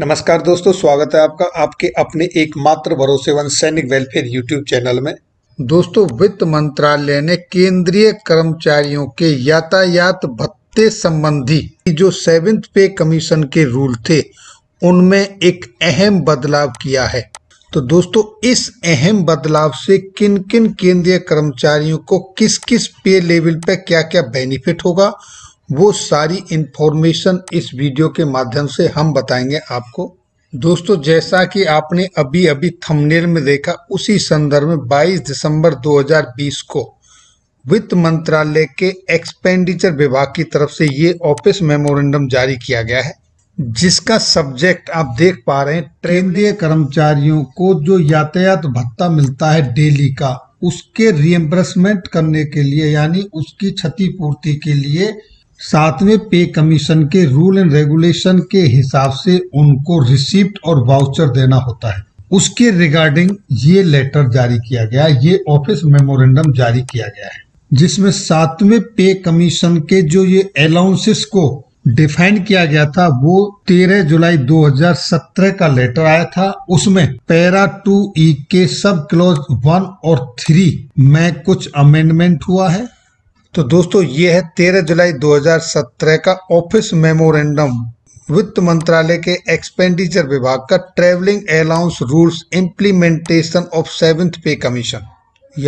नमस्कार दोस्तों स्वागत है आपका आपके अपने एकमात्र भरोसेवन सैनिक वेलफेयर यूट्यूब चैनल में दोस्तों वित्त मंत्रालय ने केंद्रीय कर्मचारियों के यातायात भत्ते संबंधी जो सेवेंथ पे कमीशन के रूल थे उनमें एक अहम बदलाव किया है तो दोस्तों इस अहम बदलाव से किन किन केंद्रीय कर्मचारियों को किस किस पे लेवल पे क्या क्या बेनिफिट होगा वो सारी इन्फॉर्मेशन इस वीडियो के माध्यम से हम बताएंगे आपको दोस्तों जैसा कि आपने अभी अभी थंबनेल में देखा उसी संदर्भ में 22 दिसंबर 2020 को वित्त मंत्रालय के एक्सपेंडिचर विभाग की तरफ से ये ऑफिस मेमोरेंडम जारी किया गया है जिसका सब्जेक्ट आप देख पा रहे हैं केंद्रीय कर्मचारियों को जो यातायात भत्ता मिलता है डेली का उसके रियम्बर्समेंट करने के लिए यानी उसकी क्षतिपूर्ति के लिए सातवें पे कमीशन के रूल एंड रेगुलेशन के हिसाब से उनको रिसिप्ट और वाउचर देना होता है उसके रिगार्डिंग ये लेटर जारी किया गया ये ऑफिस मेमोरेंडम जारी किया गया है जिसमें सातवें पे कमीशन के जो ये अलाउंसेस को डिफाइन किया गया था वो 13 जुलाई 2017 का लेटर आया था उसमें पैरा टू ई के सब क्लोज वन और थ्री में कुछ अमेंडमेंट हुआ है तो दोस्तों ये है तेरह जुलाई 2017 का ऑफिस मेमोरेंडम वित्त मंत्रालय के एक्सपेंडिचर विभाग का travelling allowance rules implementation of seventh pay commission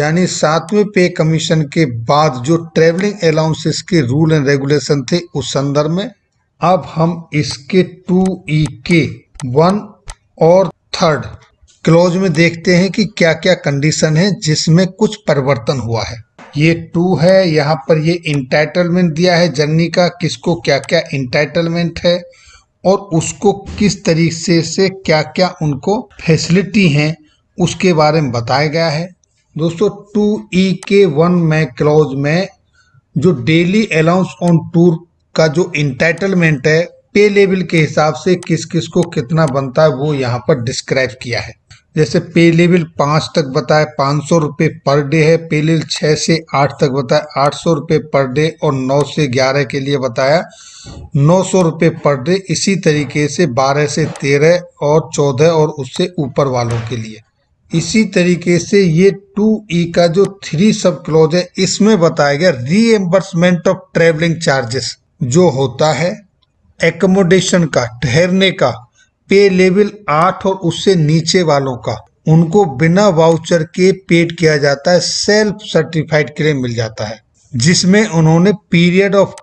यानी सातवें पे कमीशन के बाद जो ट्रेवलिंग अलाउंसेस के रूल एंड रेगुलेशन थे उस संदर्भ में अब हम इसके टू ई के वन और थर्ड क्लोज में देखते हैं कि क्या क्या कंडीशन है जिसमें कुछ परिवर्तन हुआ है ये टू है यहाँ पर ये इंटाइटलमेंट दिया है जर्नी का किसको क्या क्या इंटाइटलमेंट है और उसको किस तरीके से क्या क्या उनको फैसिलिटी हैं उसके बारे में बताया गया है दोस्तों टू ई के वन में क्लॉज में जो डेली अलाउंस ऑन टूर का जो इंटाइटलमेंट है पे लेवल के हिसाब से किस किस को कितना बनता है वो यहाँ पर डिस्क्राइब किया है जैसे पे लेवल पाँच तक बताए पाँच सौ रुपये पर डे है पे लेवल छः से आठ तक बताया आठ सौ रुपये पर डे और नौ से ग्यारह के लिए बताया नौ सौ रुपये पर डे इसी तरीके से बारह से तेरह और चौदह और उससे ऊपर वालों के लिए इसी तरीके से ये टू ई का जो थ्री सब क्लोज है इसमें बताया गया रीएम्बर्समेंट ऑफ ट्रेवलिंग चार्जेस जो होता है एकोमोडेशन का ठहरने का पे लेवल आठ और उससे नीचे वालों का उनको बिना वाउचर के पेड किया जाता है सेल्फ सर्टिफाइड क्लेम मिल जाता है जिसमें उन्होंने पीरियड ऑफ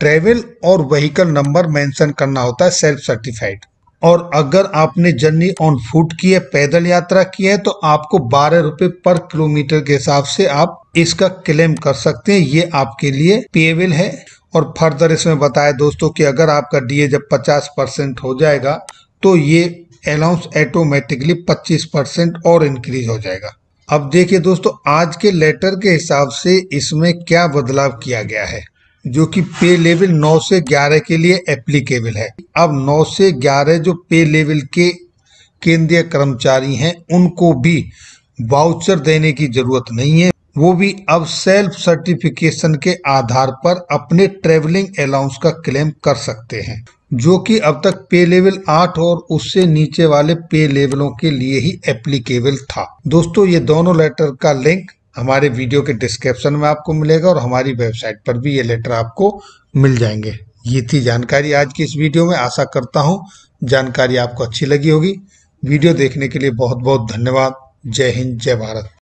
ट्रेवल और व्हीकल नंबर मेंशन करना होता है सेल्फ सर्टिफाइड और अगर आपने जर्नी ऑन फुट की है पैदल यात्रा की है तो आपको बारह रुपए पर किलोमीटर के हिसाब से आप इसका क्लेम कर सकते हैं ये आपके लिए पेबल है और फर्दर इसमें बताया दोस्तों कि अगर आपका डीए जब 50 परसेंट हो जाएगा तो ये अलाउंस ऑटोमेटिकली 25 परसेंट और इंक्रीज हो जाएगा अब देखिए दोस्तों आज के लेटर के हिसाब से इसमें क्या बदलाव किया गया है जो कि पे लेवल 9 से 11 के लिए एप्लीकेबल है अब 9 से 11 जो पे लेवल के केंद्रीय कर्मचारी हैं उनको भी वाउचर देने की जरूरत नहीं है वो भी अब सेल्फ सर्टिफिकेशन के आधार पर अपने ट्रेवलिंग अलाउंस का क्लेम कर सकते हैं जो कि अब तक पे लेवल आठ और उससे नीचे वाले पे लेवलों के लिए ही एप्लीकेबल था दोस्तों ये दोनों लेटर का लिंक हमारे वीडियो के डिस्क्रिप्शन में आपको मिलेगा और हमारी वेबसाइट पर भी ये लेटर आपको मिल जाएंगे ये थी जानकारी आज की इस वीडियो में आशा करता हूँ जानकारी आपको अच्छी लगी होगी वीडियो देखने के लिए बहुत बहुत धन्यवाद जय हिंद जय भारत